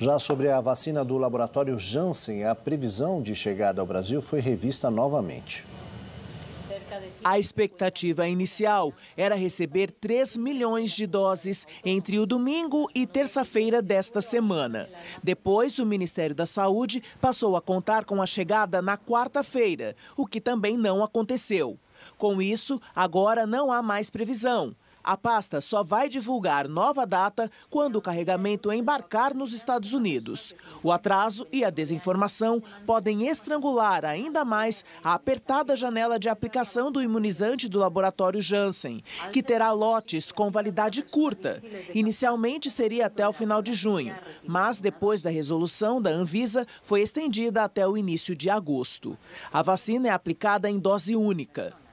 Já sobre a vacina do laboratório Janssen, a previsão de chegada ao Brasil foi revista novamente. A expectativa inicial era receber 3 milhões de doses entre o domingo e terça-feira desta semana. Depois, o Ministério da Saúde passou a contar com a chegada na quarta-feira, o que também não aconteceu. Com isso, agora não há mais previsão. A pasta só vai divulgar nova data quando o carregamento embarcar nos Estados Unidos. O atraso e a desinformação podem estrangular ainda mais a apertada janela de aplicação do imunizante do laboratório Janssen, que terá lotes com validade curta. Inicialmente seria até o final de junho, mas depois da resolução da Anvisa foi estendida até o início de agosto. A vacina é aplicada em dose única.